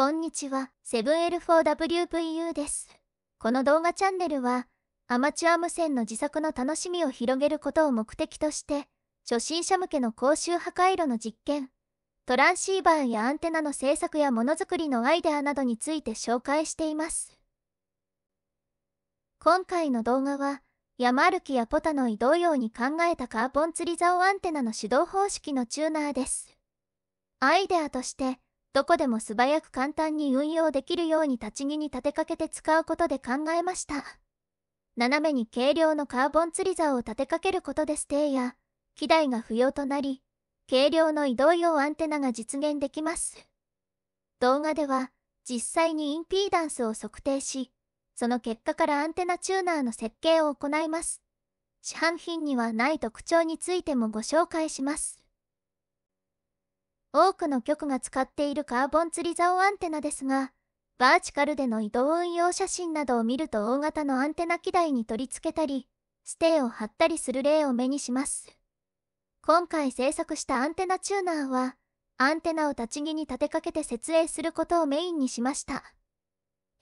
こんにちは、セブン L4WVU です。この動画チャンネルは、アマチュア無線の自作の楽しみを広げることを目的として、初心者向けの高周波回路の実験、トランシーバーやアンテナの製作やものづくりのアイデアなどについて紹介しています。今回の動画は、山歩きやポタの移動用に考えたカーボン釣り竿アンテナの手動方式のチューナーです。アイデアとして、どこでも素早く簡単に運用できるように立ち木に立てかけて使うことで考えました。斜めに軽量のカーボン釣り竿を立てかけることでステイや、機台が不要となり、軽量の移動用アンテナが実現できます。動画では、実際にインピーダンスを測定し、その結果からアンテナチューナーの設計を行います。市販品にはない特徴についてもご紹介します。多くの局が使っているカーボン釣り竿アンテナですが、バーチカルでの移動運用写真などを見ると大型のアンテナ機台に取り付けたり、ステーを貼ったりする例を目にします。今回制作したアンテナチューナーは、アンテナを立ち木に立てかけて設営することをメインにしました。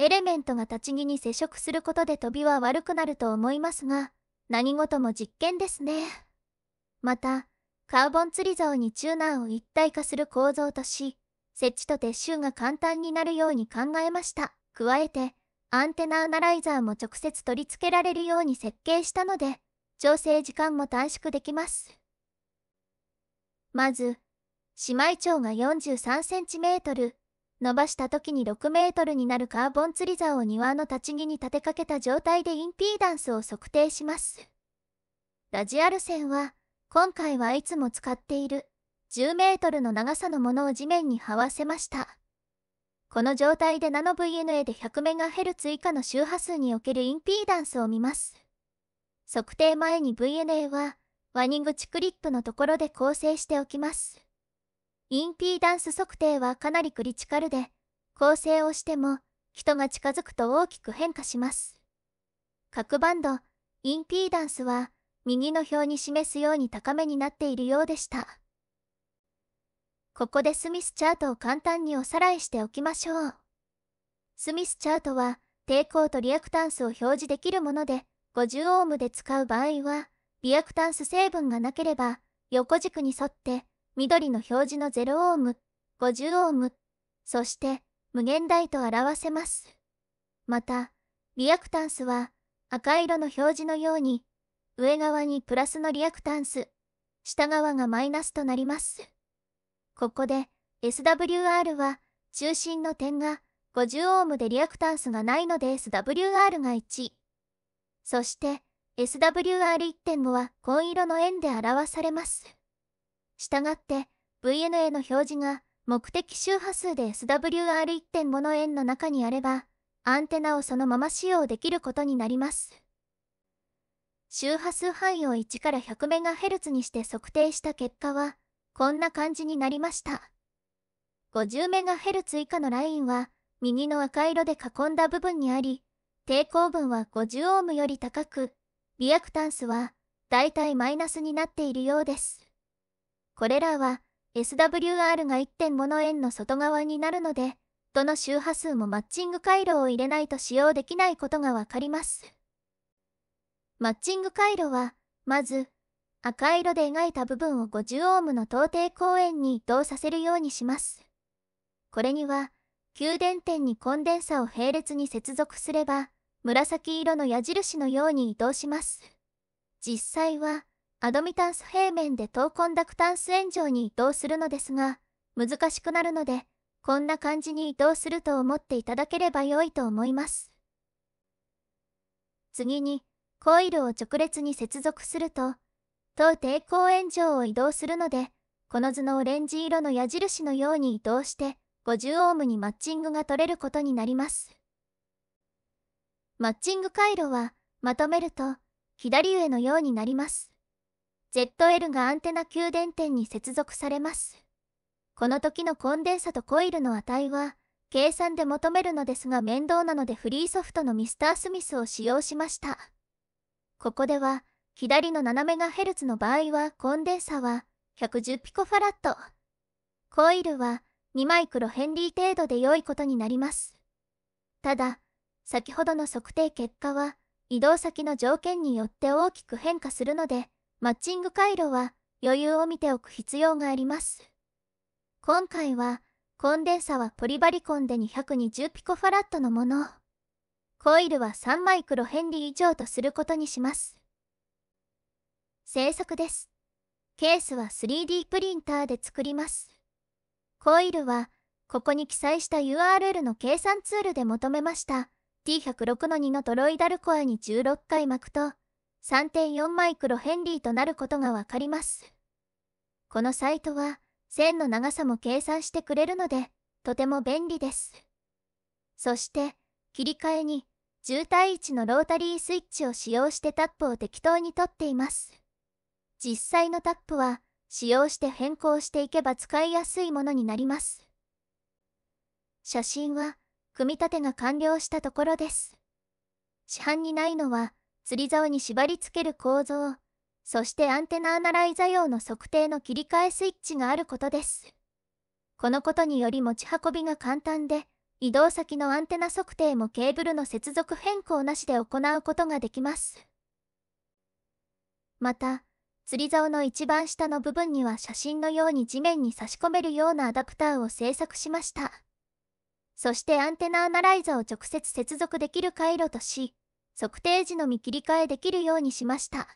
エレメントが立ち木に接触することで飛びは悪くなると思いますが、何事も実験ですね。また、カーボン釣り竿にチューナーを一体化する構造とし、設置と撤収が簡単になるように考えました。加えて、アンテナアナライザーも直接取り付けられるように設計したので、調整時間も短縮できます。まず、姉妹長が 43cm、伸ばした時に 6m になるカーボン釣り竿を庭の立ち木に立てかけた状態でインピーダンスを測定します。ラジアル線は、今回はいつも使っている10メートルの長さのものを地面に這わせました。この状態でナノ VNA で 100MHz 以下の周波数におけるインピーダンスを見ます。測定前に VNA はワニングチクリップのところで構成しておきます。インピーダンス測定はかなりクリティカルで、構成をしても人が近づくと大きく変化します。各バンド、インピーダンスは右の表に示すように高めになっているようでした。ここでスミスチャートを簡単におさらいしておきましょう。スミスチャートは抵抗とリアクタンスを表示できるもので、50オームで使う場合は、リアクタンス成分がなければ、横軸に沿って、緑の表示の0オーム、50オーム、そして無限大と表せます。また、リアクタンスは赤色の表示のように上側にプラスのリアクタンス、下側がマイナスとなります。ここで SWR は中心の点が50オームでリアクタンスがないので SWR が1。そして SWR1.5 は紺色の円で表されます。したがって VNA の表示が目的周波数で SWR1.5 の円の中にあればアンテナをそのまま使用できることになります。周波数範囲を1から 100MHz にして測定した結果は、こんな感じになりました。50MHz 以下のラインは、右の赤色で囲んだ部分にあり、抵抗分は50オームより高く、リアクタンスは、だいたいマイナスになっているようです。これらは、SWR が1.5の円の外側になるので、どの周波数もマッチング回路を入れないと使用できないことがわかります。マッチング回路は、まず、赤色で描いた部分を50オームの到底公園に移動させるようにします。これには、給電点にコンデンサを並列に接続すれば、紫色の矢印のように移動します。実際は、アドミタンス平面で等コンダクタンス円上に移動するのですが、難しくなるので、こんな感じに移動すると思っていただければ良いと思います。次に、コイルを直列に接続すると、当抵抗炎上を移動するので、この図のオレンジ色の矢印のように移動して、50オームにマッチングが取れることになります。マッチング回路は、まとめると、左上のようになります。ZL がアンテナ給電点に接続されます。この時のコンデンサとコイルの値は、計算で求めるのですが面倒なのでフリーソフトのミスタースミスを使用しました。ここでは、左の 7MHz の場合はコンデンサは110ピコファラット。コイルは2マイクロヘンリー程度で良いことになります。ただ、先ほどの測定結果は、移動先の条件によって大きく変化するので、マッチング回路は余裕を見ておく必要があります。今回は、コンデンサはポリバリコンで220ピコファラットのもの。コイルは3マイクロヘンリー以上とすることにします。製作です。ケースは 3D プリンターで作ります。コイルは、ここに記載した URL の計算ツールで求めました。T106 の2のトロイダルコアに16回巻くと、3.4マイクロヘンリーとなることがわかります。このサイトは、線の長さも計算してくれるので、とても便利です。そして、切り替えに、渋滞位置のロータリースイッチを使用してタップを適当に取っています。実際のタップは使用して変更していけば使いやすいものになります。写真は組み立てが完了したところです。市販にないのは釣り竿に縛り付ける構造、そしてアンテナアナライザ用の測定の切り替えスイッチがあることです。このことにより持ち運びが簡単で、移動先のアンテナ測定もケーブルの接続変更なしで行うことができます。また、釣り竿の一番下の部分には写真のように地面に差し込めるようなアダプターを製作しました。そしてアンテナアナライザを直接接続できる回路とし、測定時のみ切り替えできるようにしました。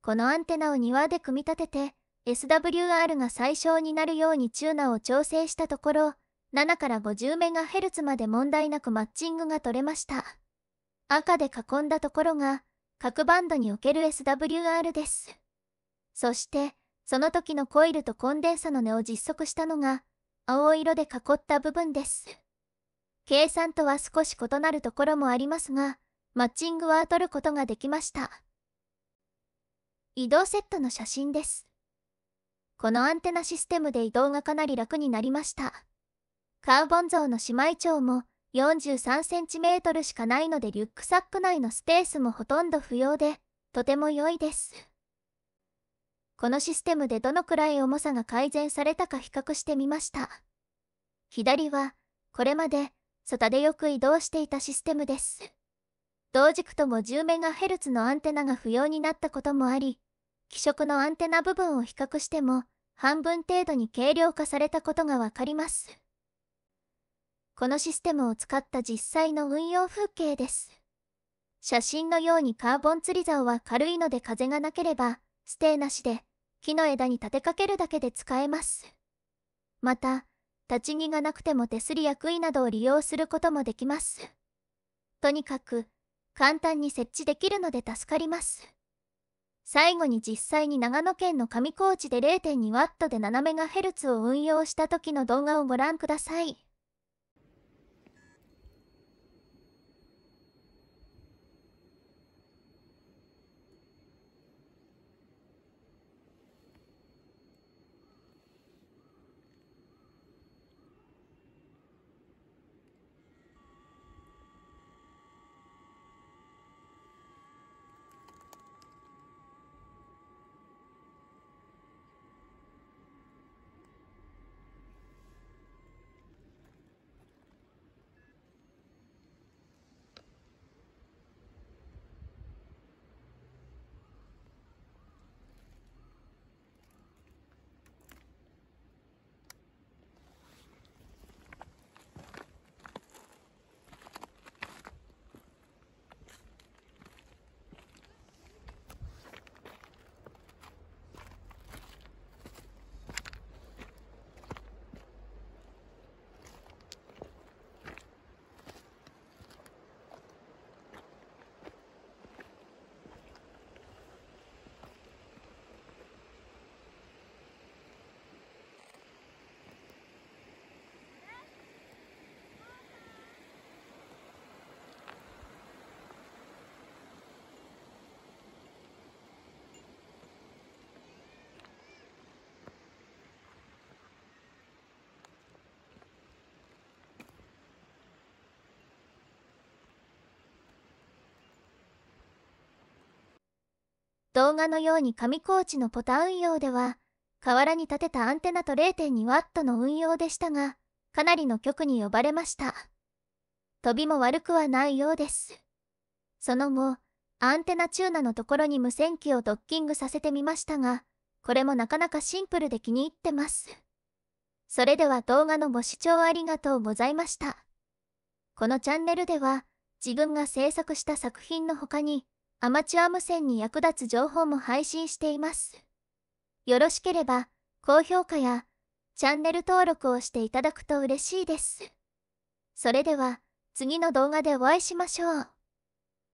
このアンテナを庭で組み立てて、SWR が最小になるようにチューナを調整したところ、7から50メガヘルツまで問題なくマッチングが取れました。赤で囲んだところが、各バンドにおける SWR です。そして、その時のコイルとコンデンサの値を実測したのが、青色で囲った部分です。計算とは少し異なるところもありますが、マッチングは取ることができました。移動セットの写真です。このアンテナシステムで移動がかなり楽になりました。カウボン像の姉妹町も43センチメートルしかないのでリュックサック内のスペースもほとんど不要で、とても良いです。このシステムでどのくらい重さが改善されたか比較してみました。左は、これまで、ソタでよく移動していたシステムです。同軸とも 10MHz のアンテナが不要になったこともあり、気色のアンテナ部分を比較しても、半分程度に軽量化されたことがわかります。このシステムを使った実際の運用風景です。写真のようにカーボン釣り竿は軽いので風がなければ、ステーなしで、木の枝に立てかけるだけで使えます。また、立ち木がなくても手すりや杭などを利用することもできます。とにかく、簡単に設置できるので助かります。最後に実際に長野県の上高地で 0.2W で 7MHz を運用した時の動画をご覧ください。動画のように上高地のポタ運用では、河原に立てたアンテナと 0.2W の運用でしたが、かなりの局に呼ばれました。飛びも悪くはないようです。その後、アンテナチューナのところに無線機をドッキングさせてみましたが、これもなかなかシンプルで気に入ってます。それでは動画のご視聴ありがとうございました。このチャンネルでは、自分が制作した作品の他に、アマチュア無線に役立つ情報も配信しています。よろしければ、高評価やチャンネル登録をしていただくと嬉しいです。それでは、次の動画でお会いしましょう。